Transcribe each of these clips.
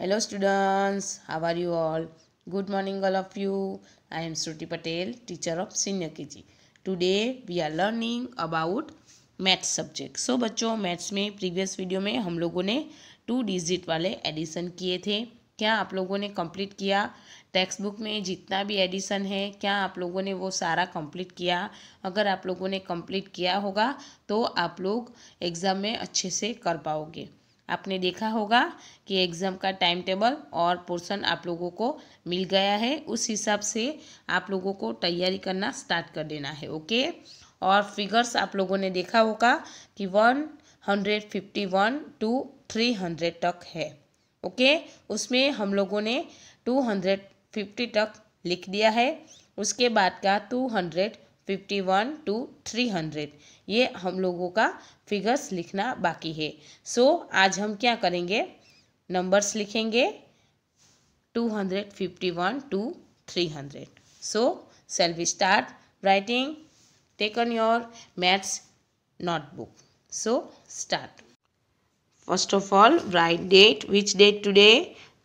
hello students students, are you all good morning all of you I am Shruti Patel teacher of senior K G today we are learning about maths subject so बच्चों maths में previous video में हम लोगों ने two digit वाले addition किए थे क्या आप लोगों ने कंप्लीट किया टेक्स्ट बुक में जितना भी एडिशन है क्या आप लोगों ने वो सारा कंप्लीट किया अगर आप लोगों ने कंप्लीट किया होगा तो आप लोग एग्ज़ाम में अच्छे से कर पाओगे आपने देखा होगा कि एग्ज़ाम का टाइम टेबल और पोर्शन आप लोगों को मिल गया है उस हिसाब से आप लोगों को तैयारी करना स्टार्ट कर देना है ओके और फिगर्स आप लोगों ने देखा होगा कि one hundred fifty one to three hundred तक है ओके उसमें हम लोगों ने टू हंड्रेड फिफ्टी तक लिख दिया है उसके बाद का two hundred fifty one to three hundred ये हम लोगों का फिगर्स लिखना बाकी है सो so, आज हम क्या करेंगे नंबर्स लिखेंगे two hundred fifty one to three hundred so shall we start writing your maths notebook so start first of all write date which date today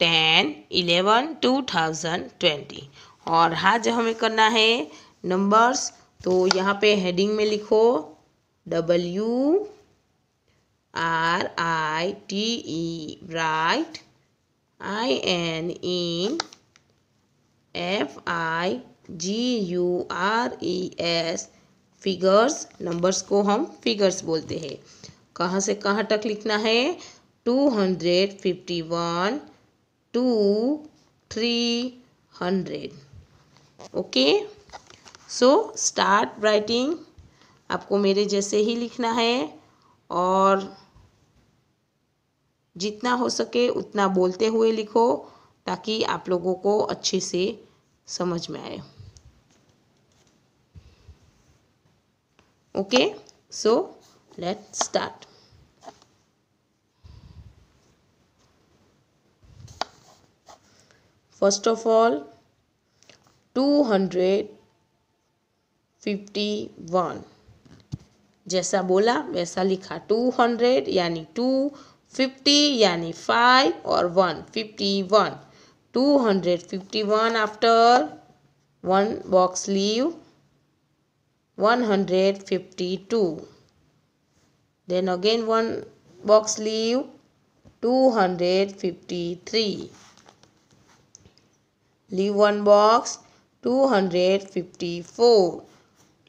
ten eleven two thousand twenty और आज हमें करना है numbers तो यहाँ पे heading में लिखो W R I T E write I N E F I G U R E S figures numbers को हम फिगर्स बोलते हैं कहाँ से कहाँ तक लिखना है two hundred fifty one to three hundred okay so start writing आपको मेरे जैसे ही लिखना है और जितना हो सके उतना बोलते हुए लिखो ताकि आप लोगों को अच्छे से समझ में आए okay so let start first of all two hundred fifty one जैसा बोला वैसा लिखा टू हंड्रेड यानी टू फिफ्टी यानी फाइव और one fifty one two hundred fifty one after one box leave one hundred fifty two then again one box leave two hundred fifty three leave one box two hundred fifty four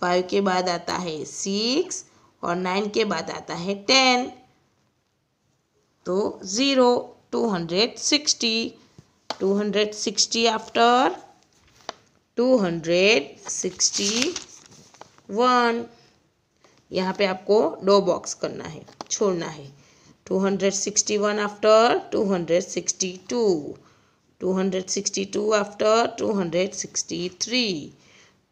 five के बाद आता है six और nine के बाद आता है ten तो zero two hundred sixty two hundred sixty after two hundred sixty one यहाँ पे आपको दो बॉक्स करना है छोड़ना है two hundred sixty one after two hundred sixty two two hundred sixty two after two hundred sixty three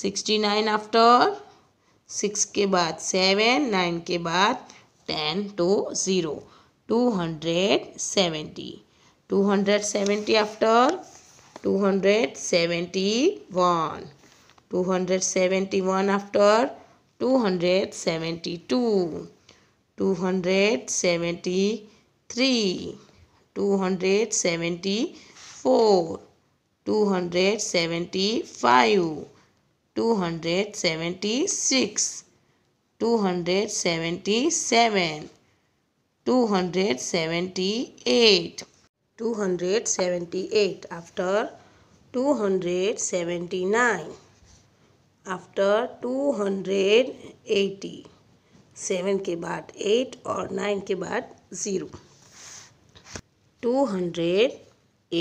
sixty nine after six के बाद सेवन नाइन के बाद टेन टू तो zero two hundred seventy two hundred seventy after two hundred seventy one two hundred seventy one after two hundred seventy two two hundred seventy three two hundred seventy four two hundred seventy five two hundred seventy six two hundred seventy two hundred seventy eight two hundred seventy eight after two hundred seventy nine after two hundred eighty seven के बाद eight और nine के बाद zero two hundred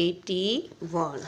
eighty one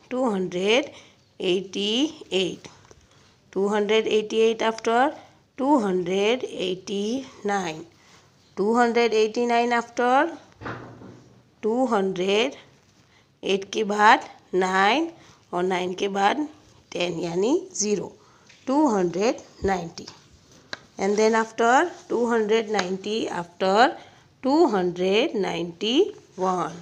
two hundred eighty eight two hundred eighty eight after two hundred eighty nine to hundred eighty nine after two hundred eight के बाद nine और nine के बाद टेन यानी zero two hundred ninety and then after two hundred ninety after two hundred ninety one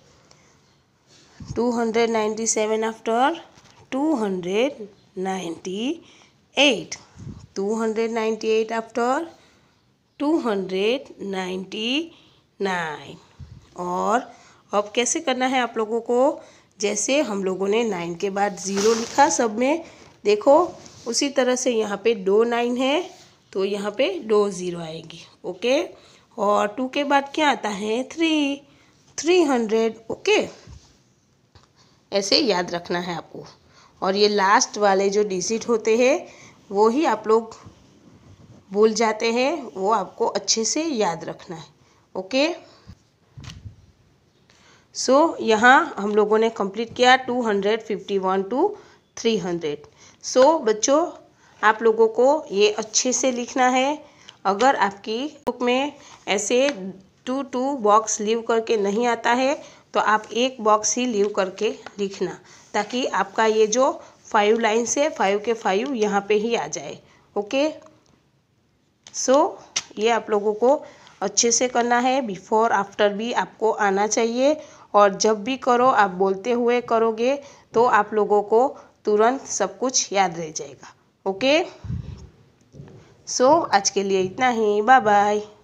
297 after 298 298 after 299 और अब कैसे करना है आप लोगों को जैसे हम लोगों ने नाइन के बाद ज़ीरो लिखा सब में देखो उसी तरह से यहाँ पे दो नाइन है तो यहाँ पे दो ज़ीरो आएगी ओके और टू के बाद क्या आता है थ्री थ्री हंड्रेड ओके ऐसे याद रखना है आपको और ये लास्ट वाले जो डिजिट होते हैं वो ही आप लोग भूल जाते हैं वो आपको अच्छे से याद रखना है ओके सो so, यहाँ हम लोगों ने कंप्लीट किया two hundred fifty one to three hundred so बच्चों आप लोगों को ये अच्छे से लिखना है अगर आपकी बुक में ऐसे टू टू बॉक्स लीव करके नहीं आता है तो आप एक बॉक्स ही लीव करके लिखना ताकि आपका ये जो फाइव लाइन से फाइव के फाइव यहाँ पे ही आ जाए ओके सो so, ये आप लोगों को अच्छे से करना है बिफोर आफ्टर भी आपको आना चाहिए और जब भी करो आप बोलते हुए करोगे तो आप लोगों को तुरंत सब कुछ याद रह जाएगा ओके सो so, आज के लिए इतना ही बाय बाय